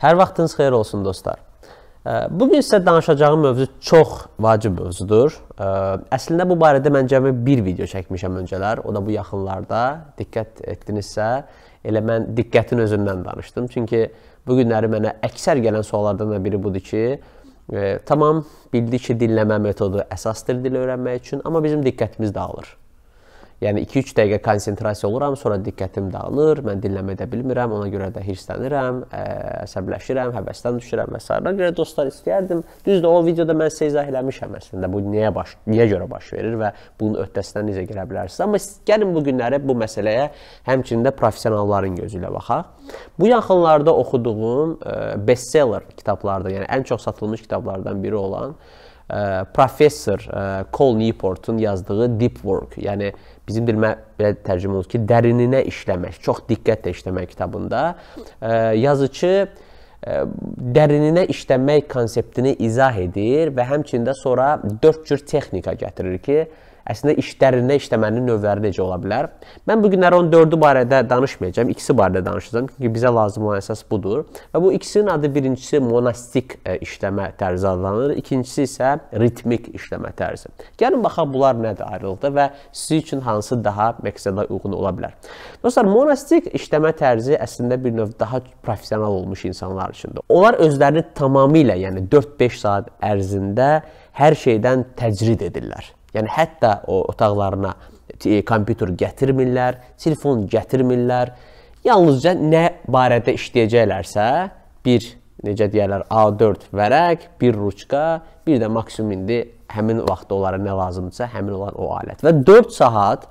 Hər vaxtınız xeyir olsun dostlar. Bu gün sizə danışacağım mövzu çox vacib mövzudur. Əslində bu barədə mən cəmi 1 video çəkmişəm öncələr. O da bu yaxınlarda. Diqqət etdinizsə, elə mən diqqətin özündən danışdım. Çünki bu günləri mənə əksər gələn suallardan da biri budur ki, e, tamam bildik ki, dinləmə metodu əsasdır dil öyrənmək üçün, amma bizim diqqətimiz dağılır. Yəni 2-3 dəqiqə konsentrasiya oluram, sonra diqqətim dağılır, mən dinləməyə də bilmirəm, ona görə də hirslənirəm, ə, əsəbləşirəm, həvəsdən düşürəm və s. Ona görə dostlar istəyərdim. Düzdür, o videoda mən sizə izah eləmişəm əslində bu niyə baş, niyə görə baş verir və bunun öhdəsindən necə gələ bilərsiniz. Amma gəlin bu günləri bu məsələyə həmçinin də professionalların gözü ilə baxaq. Bu yaxınlarda oxuduğum bestseller kitablardan, yəni ən çox satılmış kitablardan biri olan professor e, Cole Newportun yazdığı Deep Work, yəni bizim dilmə belə tərcümə olunur ki, dərininə işləmək, çox diqqətlə işləmək kitabında yazıçı e, dərininə işləmək konseptini izah edir və həmçində sonra 4 cür texnika gətirir ki, Əslində işlərində işləmənin növləri necə ola bilər? Mən bu günləri 14-ü barədə danışmayacağam, ikisi barədə danışacağam. Çünki bizə lazım olan əsas budur. Və bu ikisinin adı birincisi monastik e, işləmə tərzi adlanır, ikincisi isə ritmik işləmə tərzi. Gəlin baxaq bunlar nədir ayrılıqda və sizin üçün hansı daha məqsədə uyğun ola bilər. Dostlar, monastik işləmə tərzi əslində bir növ daha professional olmuş insanlar üçündür. Onlar özlərini tamamilə, yəni 4-5 saat ərzində hər şeydən təcrid edirlər. Yəni hətta o otaqlarına e, kompüter gətirmirlər, telefon gətirmirlər. Yalnızca nə barədə işləyəcəklərsə, bir necə deyirlər, A4 vərəq, bir ruçka, bir də maksimum indi həmin vaxtda onlara nə lazımdırsa, həmin olan o alət. Və 4 saat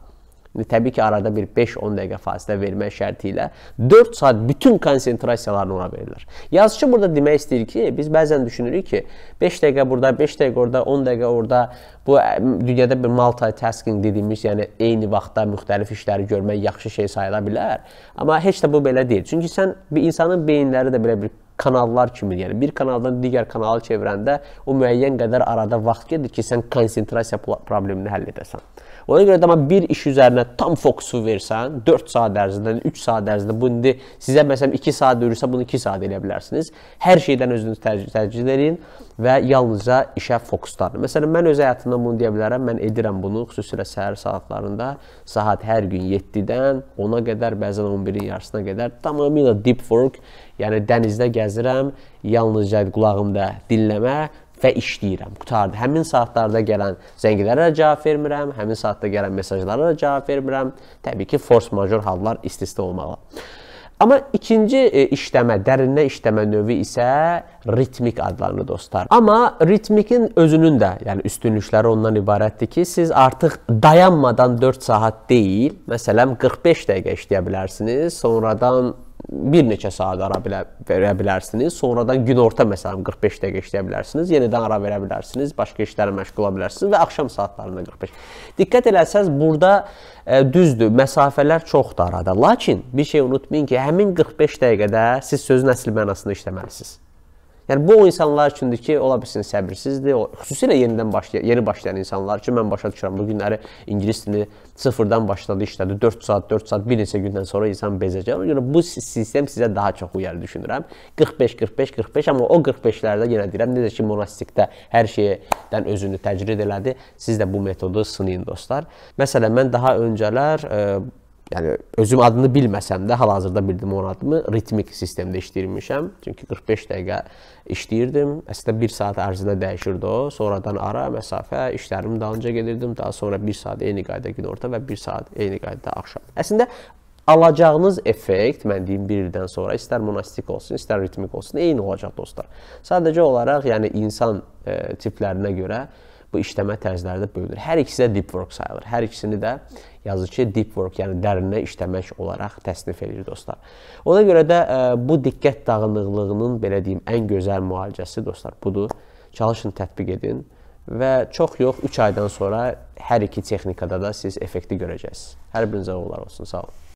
İndi təbii ki, arada bir 5-10 dəqiqə fasilə vermək şərti ilə 4 saat bütün konsentrasiyalarını ona verirlər. Yazıçı burada demək istəyir ki, biz bəzən düşünürük ki, 5 dəqiqə burada, 5 dəqiqə orada, 10 dəqiqə orada bu dünyada bir multitasking dediyimiz, yəni eyni vaxtda müxtəlif işləri görmək yaxşı şey sayıla bilər. Amma heç də bu belə deyil. Çünki sən bir insanın beyinləri də belə bir kanallar kimi, yəni bir kanaldan digər kanala çevirəndə o müəyyən qədər arada vaxt gedir ki, sən konsentrasiya problemini həll edəsən. Ona görə də amma bir iş üzərinə tam fokusu versən, 4 saat ərzində, 3 saat ərzində bu indi sizə məsələn 2 saat döyürsə, bunu 2 saat eləyə bilərsiniz. Hər şeydən özünüz tərcih, tərcih edin və yalnızca işə fokuslanın. Məsələn, mən öz həyatımdan bunu deyə bilərəm. Mən edirəm bunu, xüsusilə səhər saatlarında, saat hər gün 7-dən 10-a qədər, bəzən 11-in yarısına qədər tamamilə deep work, yəni dənizdə gəzmək gəzirəm, yalnızca qulağımda dinləmə və işləyirəm. Qutardı. Həmin saatlarda gələn zənglərə cavab vermirəm, həmin saatda gələn mesajlara cavab vermirəm. Təbii ki, force major hallar istisna olmalı. Amma ikinci e, işləmə, dərinə işləmə növü isə ritmik adlanır dostlar. Amma ritmikin özünün də, yəni üstünlükləri ondan ibarətdir ki, siz artıq dayanmadan 4 saat deyil, məsələn 45 dəqiqə işləyə bilərsiniz, sonradan bir neçə saat ara bilə, verə bilərsiniz. Sonradan günorta məsələn 45 dəqiqə işləyə bilərsiniz. Yenidən ara verə bilərsiniz. Başqa işlərlə məşğul ola bilərsiniz və axşam saatlarında 45. Diqqət eləsəz burada ə, e, düzdür, məsafələr çoxdur arada. Lakin bir şey unutmayın ki, həmin 45 dəqiqədə siz sözün əsl mənasını işləməlisiniz. Yəni bu o insanlar üçündür ki, ola bilsin səbirsizdir, o xüsusilə yenidən başlayan, yeni başlayan insanlar üçün mən başa düşürəm. Bu günləri ingilis dilini sıfırdan başladı, işlədi 4 saat, 4 saat bir neçə gündən sonra insan bezəcək. Ona görə bu sistem sizə daha çox uyar düşünürəm. 45 45 45 amma o 45-lərdə yenə deyirəm, necə ki monastikdə hər şeydən özünü təcrid elədi, siz də bu metodu sınayın dostlar. Məsələn, mən daha öncələr e, yəni özüm adını bilməsəm də hal-hazırda bildim onun adını. Ritmik sistemdə işləyirmişəm. Çünki 45 dəqiqə işləyirdim. Əslində 1 saat ərzində dəyişirdi o. Sonradan ara, məsafə, işlərim dalınca gedirdim. Daha sonra 1 saat eyni qayda günorta və 1 saat eyni qayda axşam. Əslində alacağınız effekt, mən deyim 1 ildən sonra istər monastik olsun, istər ritmik olsun, eyni olacaq dostlar. Sadəcə olaraq, yəni insan e, tiplərinə görə e, bu işləmə tərzləri də böyükdür. Hər ikisi də deep work sayılır. Hər ikisini də yazıçı deep work, yəni dərinə işləmək olaraq təsnif edir dostlar. Ona görə də ə, e, bu diqqət dağınıqlığının belə deyim ən gözəl müalicəsi dostlar budur. Çalışın, tətbiq edin və çox yox 3 aydan sonra hər iki texnikada da siz effekti görəcəksiniz. Hər birinizə uğurlar olsun. Sağ olun.